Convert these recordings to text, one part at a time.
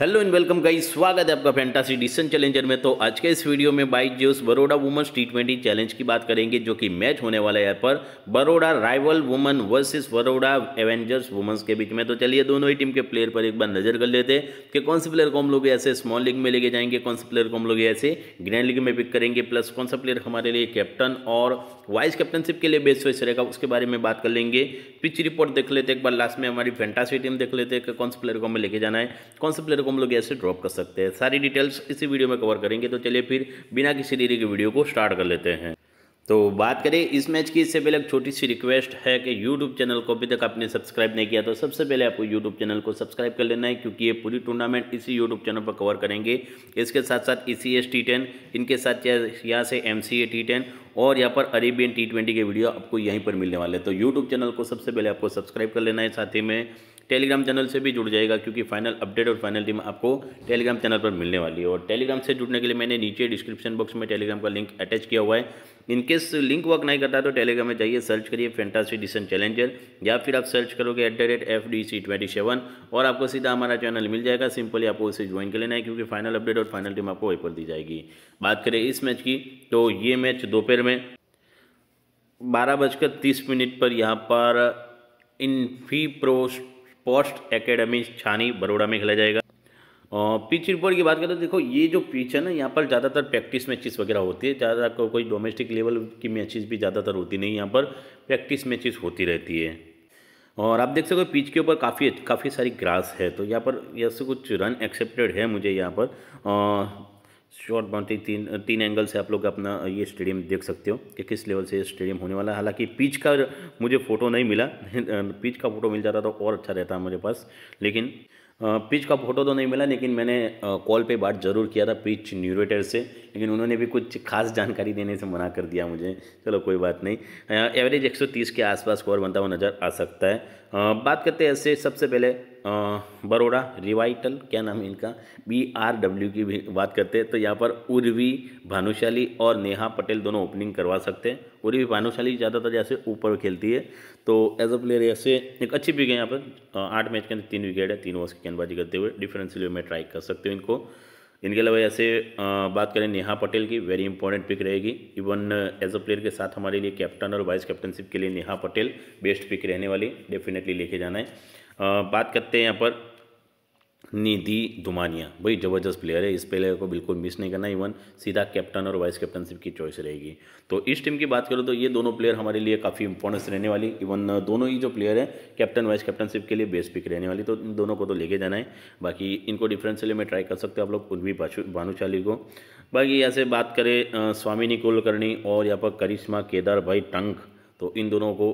hello and welcome guys स्वागत है आपका फैंटासी डिसन चैलेंजर में तो आज के इस वीडियो में बाइक जो Baroda women's T twenty challenge की बात करेंगे जो कि मैच होने वाला है यहाँ पर Baroda rival women versus Baroda Avengers women's के बीच में तो चलिए दोनों ही टीम के प्लेयर पर एक बार नजर कर लेते हैं कि कौन से प्लेयर को हम लोग ऐसे स्मॉल लीग में लेके जाएंगे कौन से प्लेयर को हम लोग ऐसे ग्रैंड लीग में पिक करेंगे प्लस कौन सा प्लेयर हमारे लिए कैप्टन और वाइस कैप्टनशिप के लिए बेस्ट चॉइस रहेगा उसके बारे में बात कर लेंगे पिच रिपोर्ट देख लेते एक बार लास्ट में हमारी फैंटासी टीम देख लेते हैं कि कौन से प्लेयर को हमें लेके जाना है कौन से प्लेयर को हम लोग ऐसे ड्रॉप कर सकते हैं सारी डिटेल्स इसी वीडियो में कवर करेंगे तो चलिए फिर बिना किसी देरी के वीडियो को स्टार्ट कर लेते हैं तो बात करें इस मैच की इससे पहले एक छोटी सी रिक्वेस्ट है कि YouTube चैनल को अभी तक आपने सब्सक्राइब नहीं किया तो सबसे पहले आपको YouTube चैनल को सब्सक्राइब कर लेना है क्योंकि ये पूरी टूर्नामेंट इसी YouTube चैनल पर कवर करेंगे इसके साथ साथ ई सी इनके साथ यहाँ से एम सी और यहाँ पर अरेबियन टी ट्वेंटी के वीडियो आपको यहीं पर मिलने वाले हैं तो यूट्यूब चैनल को सबसे पहले आपको सब्सक्राइब कर लेना है साथ ही में टेलीग्राम चैनल से भी जुड़ जाएगा क्योंकि फाइनल अपडेट और फाइनल टीम आपको टेलीग्राम चैनल पर मिलने वाली है और टेलीग्राम से जुड़ने के लिए मैंने नीचे डिस्क्रिप्शन बॉक्स में टेलीग्राम का लिंक अटैच किया हुआ है इनकेस लिंक वर्क नहीं करता तो टेलीग्राम में जाइए सर्च करिए फैंटासी डिसन चैलेंजर या फिर आप सर्च करोगे at the rate F D C twenty seven और आपको सीधा हमारा चैनल मिल जाएगा सिंपली आपको उसे ज्वाइन कर लेना है क्योंकि फाइनल अपडेट और फाइनल टीम आपको वहीं पर दी जाएगी बात करें इस मैच की तो ये मैच दोपहर में बारह बजकर तीस मिनट पर यहाँ पर इन्फी प्रो पोस्ट एकेडमी छानी बड़ोड़ा में खेला जाएगा और पिच रिपोर्ट की बात करें तो देखो ये जो पिच है ना यहाँ पर ज़्यादातर प्रैक्टिस मैचेस वगैरह होती है ज़्यादा को, कोई डोमेस्टिक लेवल की मैचेस भी ज़्यादातर होती नहीं यहाँ पर प्रैक्टिस मैचेस होती रहती है और आप देख सको पिच के ऊपर काफ़ी काफ़ी सारी ग्रास है तो यहाँ पर यह कुछ रन एक्सेप्टेड है मुझे यहाँ पर शॉर्ट बाउंड्री तीन तीन एंगल से आप लोग अपना ये स्टेडियम देख सकते हो कि किस लेवल से ये स्टेडियम होने वाला है हालांकि पिच का मुझे फ़ोटो नहीं मिला पिच का फ़ोटो मिल जाता तो और अच्छा रहता मेरे पास लेकिन पिच का फ़ोटो तो नहीं मिला लेकिन मैंने कॉल पे बात ज़रूर किया था पिच न्यूरेटर से लेकिन उन्होंने भी कुछ खास जानकारी देने से मना कर दिया मुझे चलो कोई बात नहीं एवरेज एक के आसपास स्कोर बनता हुआ नज़र आ सकता है बात करते हैं ऐसे सबसे पहले बरोड़ा रिवाइटल क्या नाम है इनका बी आर डब्ल्यू की भी बात करते हैं तो यहाँ पर उर्वी भानुशाली और नेहा पटेल दोनों ओपनिंग करवा सकते हैं उर्वी भानुशाली ज़्यादातर जैसे ऊपर खेलती है तो एज अ प्लेयर ऐसे एक अच्छी विकेट यहाँ पर आठ मैच के अंदर तीन विकेट है तीन ओवर्स की गेंदबाजी करते हुए डिफरेंसली में ट्राई कर सकते हो इनको इनके अलावा ऐसे बात करें नेहा पटेल की वेरी इंपॉर्टेंट पिक रहेगी इवन एज अ प्लेयर के साथ हमारे लिए कैप्टन और वाइस कैप्टनशिप के लिए नेहा पटेल बेस्ट पिक रहने वाली डेफिनेटली लेके जाना है आ, बात करते हैं यहाँ पर निधि दुमानिया भाई ज़बरदस्त प्लेयर है इस प्लेयर को बिल्कुल मिस नहीं करना इवन सीधा कैप्टन और वाइस कैप्टनशिप की चॉइस रहेगी तो इस टीम की बात करो तो ये दोनों प्लेयर हमारे लिए काफ़ी इंपॉर्टेंस रहने वाली इवन दोनों ही जो प्लेयर हैं कैप्टन वाइस कैप्टनशिप के लिए बेस्ट पिक रहने वाली तो इन दोनों को तो लेके जाना है बाकी इनको लिए मैं ट्राई कर सकते हो आप लोग उर्वी भानुशाली को बाकी यहाँ से बात करें स्वामी निकोल और यहाँ पर करिश्मा केदार भाई टंक तो इन दोनों को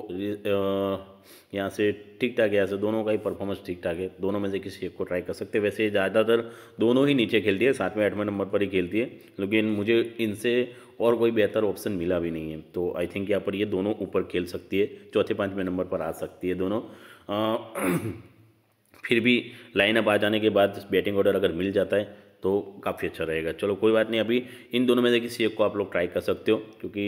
यहाँ से ठीक ठाक है यहाँ से दोनों का ही परफॉर्मेंस ठीक ठाक है दोनों में से किसी एक को ट्राई कर सकते हैं वैसे ज़्यादातर दोनों ही नीचे खेलती है सातवें आठवें नंबर पर ही खेलती है लेकिन मुझे इनसे और कोई बेहतर ऑप्शन मिला भी नहीं है तो आई थिंक यहाँ पर ये दोनों ऊपर खेल सकती है चौथे पाँचवें नंबर पर आ सकती है दोनों आ, फिर भी लाइन अप आ जाने के बाद बैटिंग ऑर्डर अगर मिल जाता है तो काफ़ी अच्छा रहेगा चलो कोई बात नहीं अभी इन दोनों में से किसी एक को आप लोग ट्राई कर सकते हो क्योंकि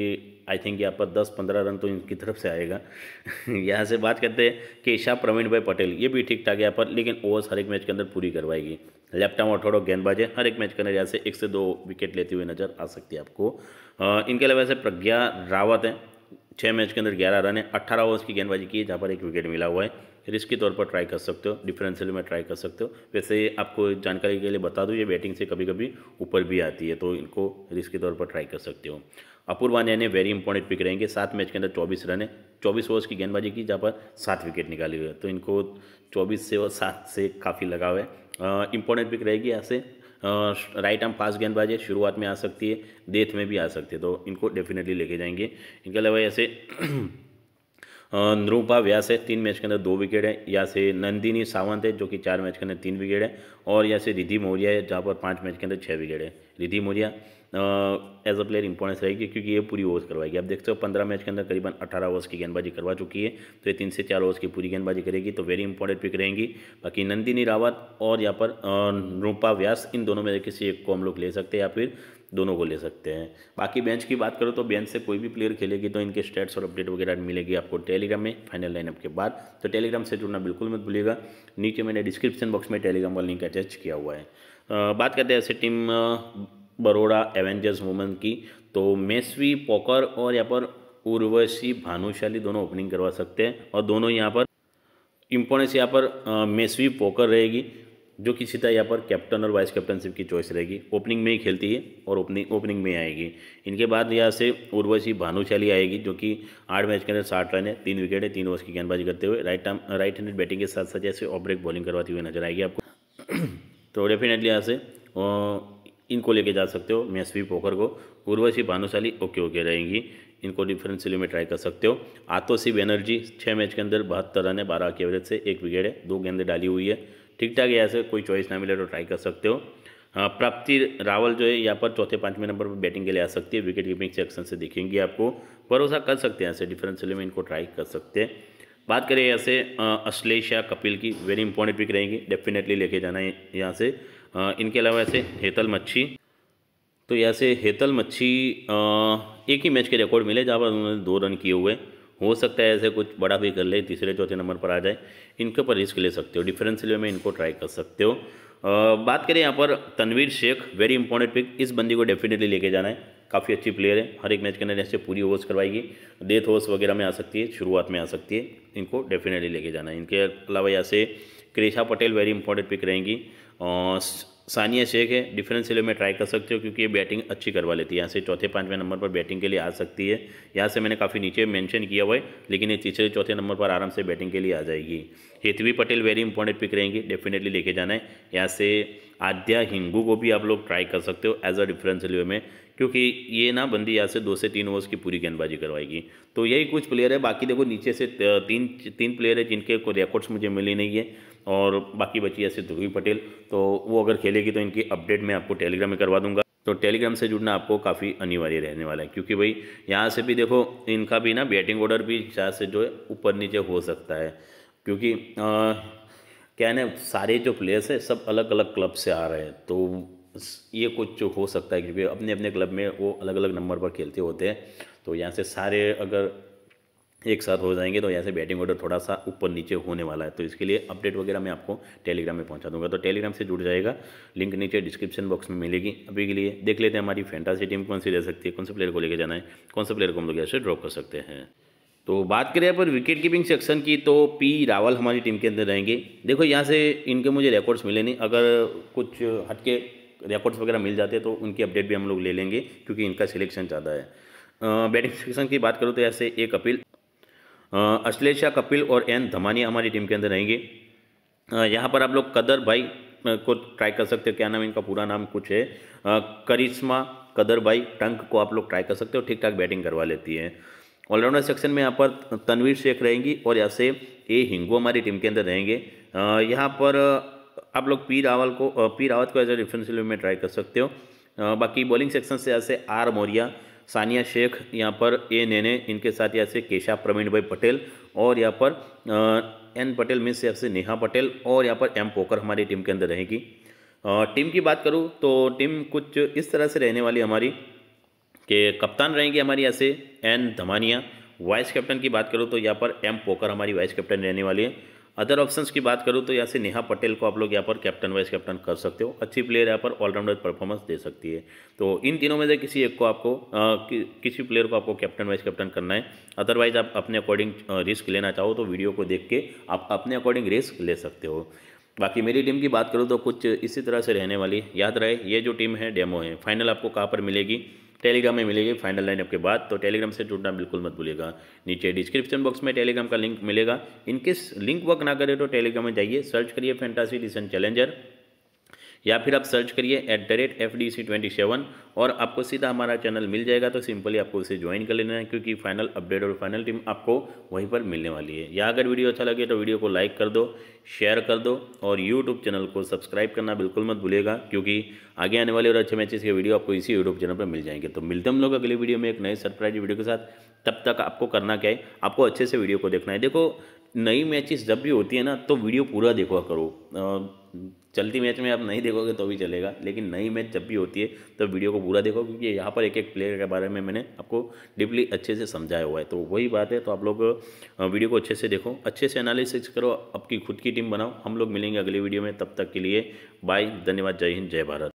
आई थिंक यहाँ पर दस पंद्रह रन तो इनकी तरफ से आएगा यहाँ से बात करते हैं कि ईशा प्रवीण भाई पटेल ये भी ठीक ठाक यहाँ पर लेकिन ओवर्स हर एक मैच के अंदर पूरी करवाएगी लेफ्ट आर्म और थोड़ो गेंदबाज है हर एक मैच के अंदर यहाँ से एक से दो विकेट लेती हुई नजर आ सकती है आपको इनके अलावा से प्रज्ञा रावत हैं छः मैच के अंदर ग्यारह रन है अट्ठारह ओवर्स की गेंदबाजी की है जहाँ पर एक विकेट मिला हुआ है रिस्की तौर पर ट्राई कर सकते हो डिफरेंशियल में ट्राई कर सकते हो वैसे आपको जानकारी के लिए बता दूँ ये बैटिंग से कभी कभी ऊपर भी आती है तो इनको रिस्की तौर पर ट्राई कर सकते हो अपूर्वा ने वेरी इंपॉर्टेंट पिक रहेंगे सात मैच के अंदर चौबीस रन है चौबीस ओवर्स की गेंदबाजी की जहाँ पर सात विकेट निकाली हुई है तो इनको चौबीस से और सात से काफ़ी लगाव है इंपॉर्टेंट पिक रहेगी ऐसे राइट आर्म फास्ट गेंदबाज है शुरुआत में आ सकती है डेथ में भी आ सकती है तो इनको डेफिनेटली लेके जाएंगे इनके अलावा ऐसे नृपा व्यास है तीन मैच के अंदर दो विकेट है यहाँ से नंदिनी सावंत है जो कि चार मैच के अंदर तीन विकेट है और यहाँ से रिधि मौर्या है जहाँ पर पाँच मैच के अंदर छः विकेट है Ridhi Maurya as a player importance रहेगी क्योंकि ये पूरी ओवर्स करवाएगी आप देखते हो पंद्रह मैच के अंदर करीबन अठारह ओवर्स की गेंदबाजी करवा चुकी है तो ये तीन से चार ओवर्स की पूरी गेंदबाजी करेगी तो वेरी इंपॉर्टेंट पिक रहेंगी बाकी नंदिनी रावत और यहाँ पर रूपा व्यास इन दोनों में किसी एक को हम लोग ले सकते हैं या फिर दोनों को ले सकते हैं बाकी बेंच की बात करो तो बेंच से कोई भी प्लेयर खेलेगी तो इनके स्टेट्स और अपडेट वगैरह मिलेगी आपको टेलीग्राम में फाइनल लाइनअप के बाद तो टेलीग्राम से जुड़ना बिल्कुल मत भूलिएगा नीचे मैंने डिस्क्रिप्शन बॉक्स में टेलीग्राम का लिंक अटैच किया हुआ है बात करते हैं ऐसे टीम बड़ोड़ा एवेंजर्स वुमन की तो मेसवी पोकर और यहाँ पर उर्वशी भानुशाली दोनों ओपनिंग करवा सकते हैं और दोनों यहाँ पर इम्पोर्टेंस यहाँ पर मेसवी पोकर रहेगी जो कि सीधा यहाँ पर कैप्टन और वाइस कैप्टनशिप की चॉइस रहेगी ओपनिंग में ही खेलती है और ओपनिंग ओपनिंग में आएगी इनके बाद यहाँ से उर्वशी भानुशाली आएगी जो कि आठ मैच के अंदर साठ रन है तीन विकेट है तीन ओवर की गेंदबाजी करते हुए right time right handed batting के साथ साथ जैसे ऑफ ब्रेक बॉलिंग करवाती हुई नजर आएगी आपको तो डेफिनेटली यहाँ से इनको लेके जा सकते हो मैसवी पोकर को उर्वशी भानुशाली ओके ओके रहेंगी इनको डिफरेंशियली में ट्राई कर सकते हो आतोसी बनर्जी छः मैच के अंदर बहत्तर रन है बारह की एवरेज से एक विकेट है दो गेंदें डाली हुई है ठीक ठाक है ऐसे कोई चॉइस ना मिले तो ट्राई कर सकते हो हाँ, प्राप्ति रावल जो है यहाँ पर चौथे पाँचवें नंबर पर बैटिंग के लिए आ सकती है विकेट कीपिंग सेक्शन से दिखेंगी आपको भरोसा कर सकते हैं ऐसे डिफरेंशियल में इनको ट्राई कर सकते हैं बात करें ऐसे अश्लेष या कपिल की वेरी इंपॉर्टेंट पिक रहेंगी डेफिनेटली लेके जाना है यहाँ से इनके अलावा ऐसे हेतल मच्छी तो यहाँ से हेतल मच्छी एक ही मैच के रिकॉर्ड मिले जहाँ पर उन्होंने दो रन किए हुए हो सकता है ऐसे कुछ बड़ा भी कर ले तीसरे चौथे नंबर पर आ जाए इनके ऊपर रिस्क ले सकते हो लेवल में इनको ट्राई कर सकते हो आ, बात करें यहाँ पर Tanveer Sheikh very important pick इस बंदी को डेफिनेटली लेके जाना है काफ़ी अच्छी प्लेयर है हर एक मैच के अंदर ऐसे पूरी ओवर्स करवाएगी डेथ ओवर्स वगैरह में आ सकती है शुरुआत में आ सकती है इनको डेफिनेटली लेके जाना है इनके अलावा यहाँ से Kresha Patel very important pick रहेंगी और सानिया शेख है डिफरेंस सिले में ट्राई कर सकते हो क्योंकि ये बैटिंग अच्छी करवा लेती है यहाँ से चौथे पाँचवें नंबर पर बैटिंग के लिए आ सकती है यहाँ से मैंने काफ़ी नीचे मेंशन किया हुआ है लेकिन ये तीसरे चौथे नंबर पर आराम से बैटिंग के लिए आ जाएगी Hetvi Patel very important pick रहेंगी डेफिनेटली लेके जाना है यहाँ से आद्या हिंगू को भी आप लोग ट्राई कर सकते हो एज अ डिफरेंस सिले में क्योंकि ये ना बंदी यहाँ से दो से तीन ओवर्स की पूरी गेंदबाजी करवाएगी तो यही कुछ प्लेयर है बाकी देखो नीचे से तीन तीन प्लेयर है जिनके को रिकॉर्ड्स मुझे मिली नहीं है और बाकी बची ऐसे ध्रुवी पटेल तो वो अगर खेलेगी तो इनकी अपडेट मैं आपको टेलीग्राम में करवा दूंगा तो टेलीग्राम से जुड़ना आपको काफ़ी अनिवार्य रहने वाला है क्योंकि भाई यहाँ से भी देखो इनका भी ना बैटिंग ऑर्डर भी जहाँ से जो है ऊपर नीचे हो सकता है क्योंकि आ, क्या है ना सारे जो प्लेयर्स हैं सब अलग अलग क्लब से आ रहे हैं तो ये कुछ हो सकता है क्योंकि अपने अपने क्लब में वो अलग अलग नंबर पर खेलते होते हैं तो यहाँ से सारे अगर एक साथ हो जाएंगे तो ऐसे बैटिंग ऑर्डर थोड़ा सा ऊपर नीचे होने वाला है तो इसके लिए अपडेट वगैरह मैं आपको टेलीग्राम में पहुंचा दूंगा तो टेलीग्राम से जुड़ जाएगा लिंक नीचे डिस्क्रिप्शन बॉक्स में मिलेगी अभी के लिए देख लेते हैं हमारी फैंटासी टीम कौन सी रह सकती है कौन से प्लेयर को लेकर जाना है कौन से प्लेयर को हम लोग ऐसे ड्रॉप कर सकते हैं तो बात करें यहाँ पर विकेट कीपिंग सेक्शन की तो पी रावल हमारी टीम के अंदर रहेंगे देखो यहाँ से इनके मुझे रिकॉर्ड्स मिले नहीं अगर कुछ हटके रिकॉर्ड्स वगैरह मिल जाते तो उनकी अपडेट भी हम लोग ले लेंगे क्योंकि इनका सिलेक्शन ज़्यादा है बैटिंग सेक्शन की बात करूँ तो ऐसे एक अपील अश्लेषा कपिल और एन धमानिया हमारी टीम के अंदर रहेंगे यहाँ पर आप लोग कदर भाई को ट्राई कर सकते हो क्या नाम इनका पूरा नाम कुछ है करिश्मा कदर भाई टंक को आप लोग ट्राई कर सकते हो ठीक ठाक बैटिंग करवा लेती है ऑलराउंडर सेक्शन में यहाँ पर तनवीर शेख रहेंगी और यहाँ से ए हिंगो हमारी टीम के अंदर रहेंगे यहाँ पर आप लोग पी रावल को पी रावत को एज ए डिफेंसिव में ट्राई कर सकते हो बाकी बॉलिंग सेक्शन से यहाँ से आर मौर्या सानिया शेख यहाँ पर ए नैने इनके साथ यहाँ से केशा प्रवीण भाई पटेल और यहाँ पर एन पटेल मिस यहाँ से नेहा पटेल और यहाँ पर एम पोकर हमारी टीम के अंदर रहेगी टीम की बात करूँ तो टीम कुछ इस तरह से रहने वाली हमारी के कप्तान रहेंगे हमारे यहाँ से एन धमानिया वाइस कैप्टन की बात करूँ तो यहाँ पर एम पोकर हमारी वाइस कैप्टन रहने वाली है अदर ऑप्शंस की बात करूँ तो यहाँ से नेहा पटेल को आप लोग यहाँ पर कैप्टन वाइस कैप्टन कर सकते हो अच्छी प्लेयर यहाँ पर ऑलराउंडर परफॉर्मेंस दे सकती है तो इन तीनों में से किसी एक को आपको आ, कि, किसी प्लेयर को आपको कैप्टन वाइस कैप्टन करना है अदरवाइज आप अपने अकॉर्डिंग रिस्क लेना चाहो तो वीडियो को देख के आप अपने अकॉर्डिंग रिस्क ले सकते हो बाकी मेरी टीम की बात करूँ तो कुछ इसी तरह से रहने वाली याद रहे ये जो टीम है डेमो है फाइनल आपको कहाँ पर मिलेगी टेलीग्राम में मिलेगी फाइनल लाइनअप के बाद तो टेलीग्राम से जुड़ना बिल्कुल मत भूलिएगा नीचे डिस्क्रिप्शन बॉक्स में टेलीग्राम का लिंक मिलेगा इनकेस लिंक वर्क ना करे तो टेलीग्राम में जाइए सर्च करिए फैंटासी डिसन चैलेंजर या फिर आप सर्च करिए at the rate F D C twenty seven और आपको सीधा हमारा चैनल मिल जाएगा तो सिंपली आपको उसे ज्वाइन कर लेना है क्योंकि फाइनल अपडेट और फाइनल टीम आपको वहीं पर मिलने वाली है या अगर वीडियो अच्छा लगे तो वीडियो को लाइक कर दो शेयर कर दो और यूट्यूब चैनल को सब्सक्राइब करना बिल्कुल मत भूलिएगा क्योंकि आगे आने वाले और अच्छे मैचेस के वीडियो आपको इसी यूट्यूब चैनल पर मिल जाएंगे तो मिलते हम लोग अगले वीडियो में एक नए सरप्राइज वीडियो के साथ तब तक आपको करना क्या है आपको अच्छे से वीडियो को देखना है देखो नई मैचेस जब भी होती है ना तो वीडियो पूरा देखा करो चलती मैच में आप नहीं देखोगे तो भी चलेगा लेकिन नई मैच जब भी होती है तो वीडियो को पूरा देखो क्योंकि यहाँ पर एक एक प्लेयर के बारे में मैंने आपको डीपली अच्छे से समझाया हुआ है तो वही बात है तो आप लोग वीडियो को अच्छे से देखो अच्छे से एनालिसिस करो आपकी खुद की टीम बनाओ हम लोग मिलेंगे अगली वीडियो में तब तक के लिए बाय धन्यवाद जय हिंद जय भारत